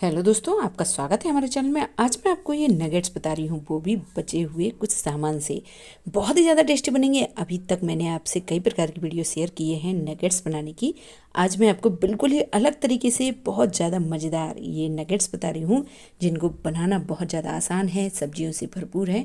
hello दोस्तों आपका स्वागत है हमारे चैनल में आज मैं आपको ये नगेट्स बता रही हूँ वो भी बचे हुए कुछ सामान से बहुत ही ज़्यादा टेस्टी बनेंगे अभी तक मैंने आपसे कई प्रकार की वीडियो शेयर किए हैं नगेट्स बनाने की आज मैं आपको बिल्कुल ही अलग तरीके से बहुत ज़्यादा मज़ेदार ये नगेट्स बता रही हूँ जिनको बनाना बहुत ज़्यादा आसान है सब्जियों से भरपूर है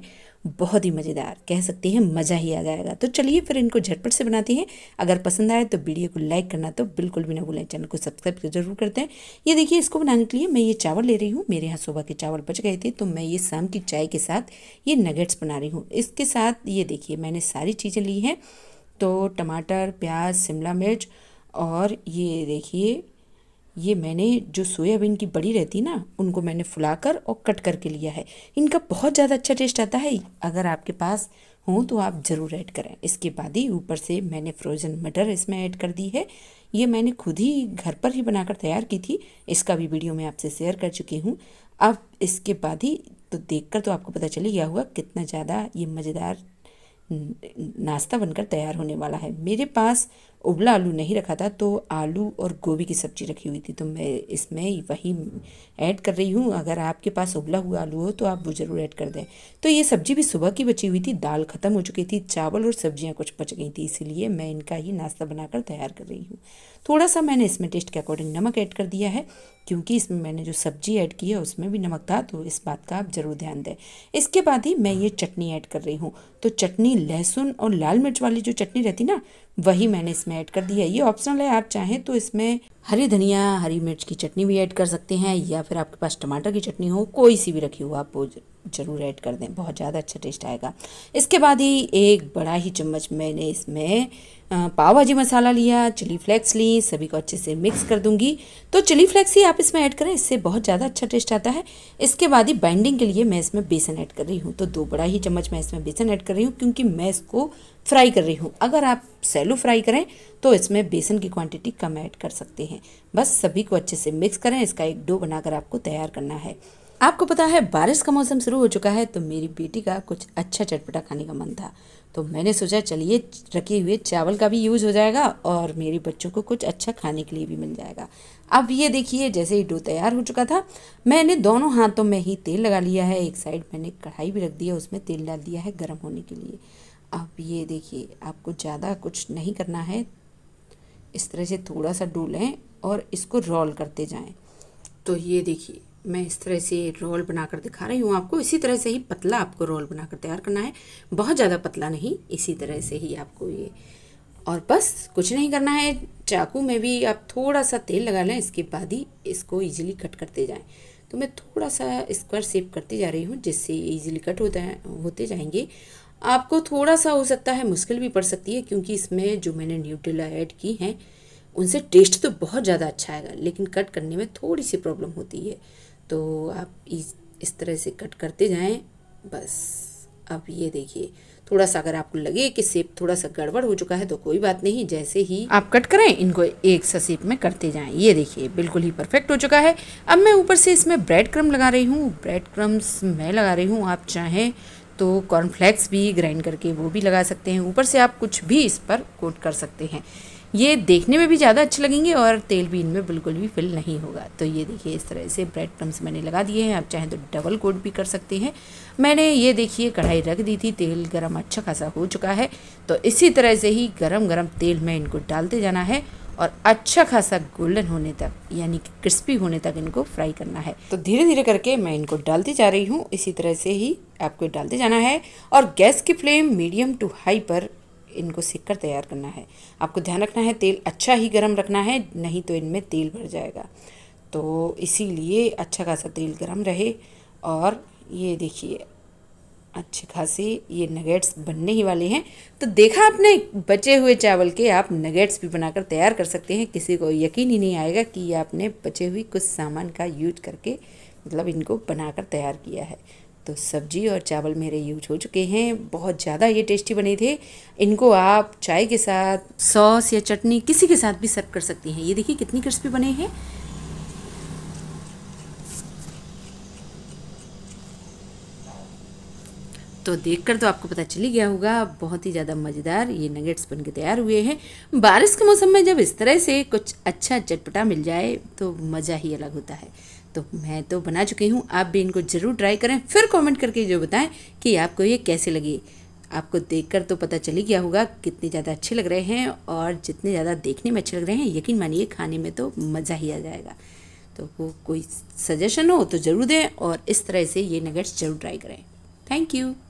बहुत ही मज़ेदार कह सकते हैं मज़ा ही आ जाएगा तो चलिए फिर इनको झटपट से बनाते हैं अगर पसंद आए तो वीडियो को लाइक करना तो बिल्कुल भी ना भूलें चैनल को सब्सक्राइब तो जरूर करते हैं ये देखिए इसको बनाने के लिए मैं ये चावल ले रही हूँ मेरे यहाँ सुबह के चावल बच गए थे तो मैं ये शाम की चाय के साथ ये नगेट्स बना रही हूँ इसके साथ ये देखिए मैंने सारी चीज़ें ली हैं तो टमाटर प्याज शिमला मिर्च और ये देखिए ये मैंने जो सोयाबीन की बड़ी रहती ना उनको मैंने फुलाकर और कट करके लिया है इनका बहुत ज़्यादा अच्छा टेस्ट आता है अगर आपके पास हो तो आप ज़रूर ऐड करें इसके बाद ही ऊपर से मैंने फ्रोज़न मटर इसमें ऐड कर दी है ये मैंने खुद ही घर पर ही बनाकर तैयार की थी इसका भी वीडियो मैं आपसे शेयर कर चुकी हूँ अब इसके बाद ही तो देख तो आपको पता चल गया हुआ कितना ज़्यादा ये मज़ेदार नाश्ता बनकर तैयार होने वाला है मेरे पास उबला आलू नहीं रखा था तो आलू और गोभी की सब्ज़ी रखी हुई थी तो मैं इसमें वही ऐड कर रही हूँ अगर आपके पास उबला हुआ आलू हो तो आप वो ज़रूर ऐड कर दें तो ये सब्ज़ी भी सुबह की बची हुई थी दाल ख़त्म हो चुकी थी चावल और सब्जियाँ कुछ बच गई थी इसीलिए मैं इनका ही नाश्ता बनाकर तैयार कर रही हूँ थोड़ा सा मैंने इसमें टेस्ट के अकॉर्डिंग नमक ऐड कर दिया है क्योंकि इसमें मैंने जो सब्ज़ी ऐड की है उसमें भी नमक था तो इस बात का आप ज़रूर ध्यान दें इसके बाद ही मैं ये चटनी ऐड कर रही हूँ तो चटनी लहसुन और लाल मिर्च वाली जो चटनी रहती ना वही मैंने इसमें ऐड कर दिया ये ऑप्शनल है आप चाहें तो इसमें हरी धनिया हरी मिर्च की चटनी भी ऐड कर सकते हैं या फिर आपके पास टमाटर की चटनी हो कोई सी भी रखी हो आप ज़रूर ऐड कर दें बहुत ज़्यादा अच्छा टेस्ट आएगा इसके बाद ही एक बड़ा ही चम्मच मैंने इसमें पाव भाजी मसाला लिया चिली फ्लेक्स ली सभी को अच्छे से मिक्स कर दूंगी तो चिली फ्लेक्स ही आप इसमें ऐड करें इससे बहुत ज़्यादा अच्छा टेस्ट आता है इसके बाद ही बाइंडिंग के लिए मैं इसमें बेसन ऐड कर रही हूँ तो दो बड़ा ही चम्मच मैं इसमें बेसन ऐड कर रही हूँ क्योंकि मैं इसको फ्राई कर रही हूँ अगर आप सैलो फ्राई करें तो इसमें बेसन की क्वांटिटी कम ऐड कर सकते हैं बस सभी को अच्छे से मिक्स करें इसका एक डो बनाकर आपको तैयार करना है आपको पता है बारिश का मौसम शुरू हो चुका है तो मेरी बेटी का कुछ अच्छा चटपटा खाने का मन था तो मैंने सोचा चलिए रखे हुए चावल का भी यूज़ हो जाएगा और मेरे बच्चों को कुछ अच्छा खाने के लिए भी मिल जाएगा अब ये देखिए जैसे ही डो तैयार हो चुका था मैंने दोनों हाथों में ही तेल लगा लिया है एक साइड मैंने कढ़ाई भी रख दी है उसमें तेल डाल दिया है गर्म होने के लिए अब ये देखिए आपको ज़्यादा कुछ नहीं करना है इस तरह से थोड़ा सा डो लें और इसको रोल करते जाएँ तो ये देखिए मैं इस तरह से रोल बनाकर दिखा रही हूँ आपको इसी तरह से ही पतला आपको रोल बनाकर तैयार करना है बहुत ज़्यादा पतला नहीं इसी तरह से ही आपको ये और बस कुछ नहीं करना है चाकू में भी आप थोड़ा सा तेल लगा लें इसके बाद ही इसको ईजिली कट करते जाएँ तो मैं थोड़ा सा स्क्वायर शेप करती जा रही हूँ जिससे ईजिली कट होता है होते जाएंगे आपको थोड़ा सा हो सकता है मुश्किल भी पड़ सकती है क्योंकि इसमें जो मैंने न्यूट्रेला ऐड की हैं उनसे टेस्ट तो बहुत ज़्यादा अच्छा आएगा लेकिन कट करने में थोड़ी सी प्रॉब्लम होती है तो आप इस इस तरह से कट करते जाएं बस अब ये देखिए थोड़ा सा अगर आपको लगे कि सेप थोड़ा सा गड़बड़ हो चुका है तो कोई बात नहीं जैसे ही आप कट करें इनको एक सा सेप में करते जाएं ये देखिए बिल्कुल ही परफेक्ट हो चुका है अब मैं ऊपर से इसमें ब्रेड क्रम लगा रही हूँ ब्रेड क्रम्स मैं लगा रही हूँ आप चाहें तो कॉर्नफ्लेक्स भी ग्राइंड करके वो भी लगा सकते हैं ऊपर से आप कुछ भी इस पर कोट कर सकते हैं ये देखने में भी ज़्यादा अच्छे लगेंगे और तेल भी इनमें बिल्कुल भी फिल नहीं होगा तो ये देखिए इस तरह से ब्रेड क्रम्स मैंने लगा दिए हैं आप चाहें तो डबल कोट भी कर सकते हैं मैंने ये देखिए कढ़ाई रख दी थी तेल गरम अच्छा खासा हो चुका है तो इसी तरह से ही गरम गरम तेल में इनको डालते जाना है और अच्छा खासा गोल्डन होने तक यानी कि क्रिस्पी होने तक इनको फ्राई करना है तो धीरे धीरे करके मैं इनको डालती जा रही हूँ इसी तरह से ही आपको डालते जाना है और गैस की फ्लेम मीडियम टू हाई पर इनको सीख कर तैयार करना है आपको ध्यान रखना है तेल अच्छा ही गर्म रखना है नहीं तो इनमें तेल भर जाएगा तो इसीलिए अच्छा खासा तेल गर्म रहे और ये देखिए अच्छे खासे ये नगेट्स बनने ही वाले हैं तो देखा आपने बचे हुए चावल के आप नगेट्स भी बनाकर तैयार कर सकते हैं किसी को यकीन ही नहीं आएगा कि ये आपने बचे हुए कुछ सामान का यूज करके मतलब इनको बनाकर तैयार किया है तो सब्जी और चावल मेरे यूज हो चुके हैं बहुत ज़्यादा ये टेस्टी बने थे इनको आप चाय के साथ सॉस या चटनी किसी के साथ भी सर्व कर सकती हैं ये देखिए कितनी क्रिस्पी बने हैं तो देखकर तो आपको पता चली गया होगा बहुत ही ज़्यादा मज़ेदार ये नगेट्स बन के तैयार हुए हैं बारिश के मौसम में जब इस तरह से कुछ अच्छा चटपटा मिल जाए तो मज़ा ही अलग होता है तो मैं तो बना चुकी हूँ आप भी इनको ज़रूर ट्राई करें फिर कमेंट करके जो बताएं कि आपको ये कैसे लगी आपको देखकर तो पता चल ही गया होगा कितने ज़्यादा अच्छे लग रहे हैं और जितने ज़्यादा देखने में अच्छे लग रहे हैं यकीन मानिए खाने में तो मज़ा ही आ जाएगा तो वो कोई सजेशन हो तो ज़रूर दें और इस तरह से ये नगेट्स ज़रूर ट्राई करें थैंक यू